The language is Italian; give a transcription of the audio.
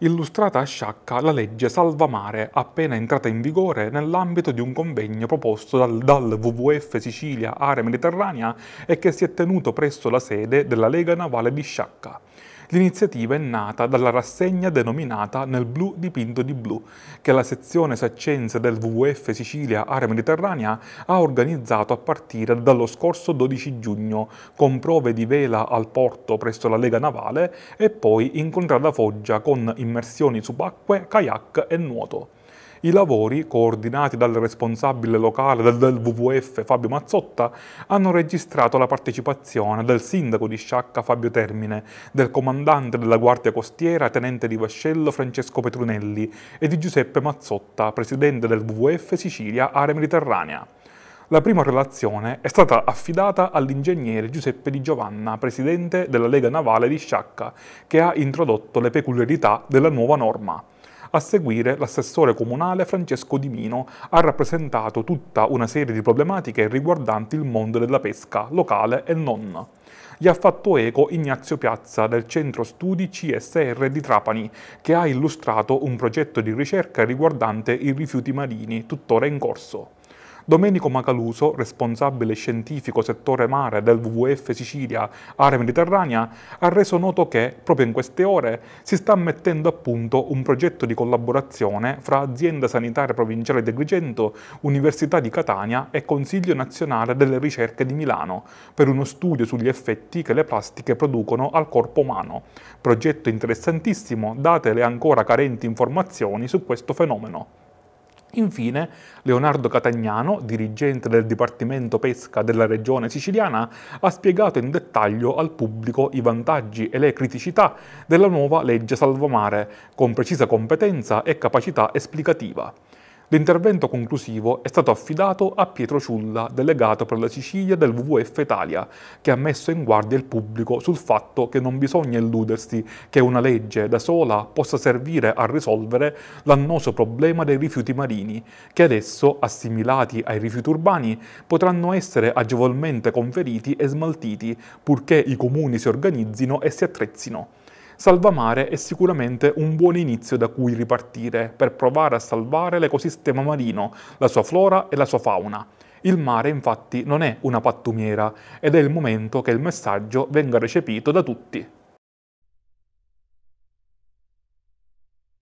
illustrata a Sciacca la legge Salvamare appena entrata in vigore nell'ambito di un convegno proposto dal, dal, WWF Sicilia Area Mediterranea e che si è tenuto presso la sede della Lega Navale di Sciacca. L'iniziativa è nata dalla rassegna denominata Nel blu dipinto di blu, che la sezione saccense del WWF Sicilia Area Mediterranea ha organizzato a partire dallo scorso 12 giugno, con prove di vela al porto presso la Lega Navale e poi in contrada Foggia con immersioni subacquee, kayak e nuoto i lavori, coordinati dal responsabile locale del, del WWF Fabio Mazzotta, hanno registrato la partecipazione del sindaco di Sciacca Fabio Termine, del comandante della Guardia Costiera Tenente di Vascello Francesco Petrunelli e di Giuseppe Mazzotta, presidente del WWF Sicilia Area Mediterranea. La prima relazione è stata affidata all'ingegnere Giuseppe Di Giovanna, presidente della Lega Navale di Sciacca, che ha introdotto le peculiarità della nuova norma. A seguire l'assessore comunale Francesco Di Mino ha rappresentato tutta una serie di problematiche riguardanti il mondo della pesca, locale e non. Gli ha fatto eco Ignazio Piazza del Centro Studi CSR di Trapani, che ha illustrato un progetto di ricerca riguardante i rifiuti marini, tuttora in corso. Domenico Macaluso, responsabile scientifico settore mare del WWF Sicilia area mediterranea, ha reso noto che, proprio in queste ore, si sta mettendo a punto un progetto di collaborazione fra Azienda Sanitaria Provinciale di Agrigento, Università di Catania e Consiglio Nazionale delle Ricerche di Milano per uno studio sugli effetti che le plastiche producono al corpo umano. Progetto interessantissimo, date le ancora carenti informazioni su questo fenomeno. Infine, Leonardo Catagnano, dirigente del Dipartimento Pesca della Regione Siciliana, ha spiegato in dettaglio al pubblico i vantaggi e le criticità della nuova legge Salvomare, con precisa competenza e capacità esplicativa. L'intervento conclusivo è stato affidato a Pietro Ciulla, delegato per la Sicilia del WWF Italia, che ha messo in guardia il pubblico sul fatto che non bisogna illudersi che una legge da sola possa servire a risolvere l'annoso problema dei rifiuti marini, che adesso, assimilati ai rifiuti urbani, potranno essere agevolmente conferiti e smaltiti, purché i comuni si organizzino e si attrezzino salvamare è sicuramente un buon inizio da cui ripartire per provare a salvare l'ecosistema marino, la sua flora e la sua fauna. Il mare infatti non è una pattumiera ed è il momento che il messaggio venga recepito da tutti.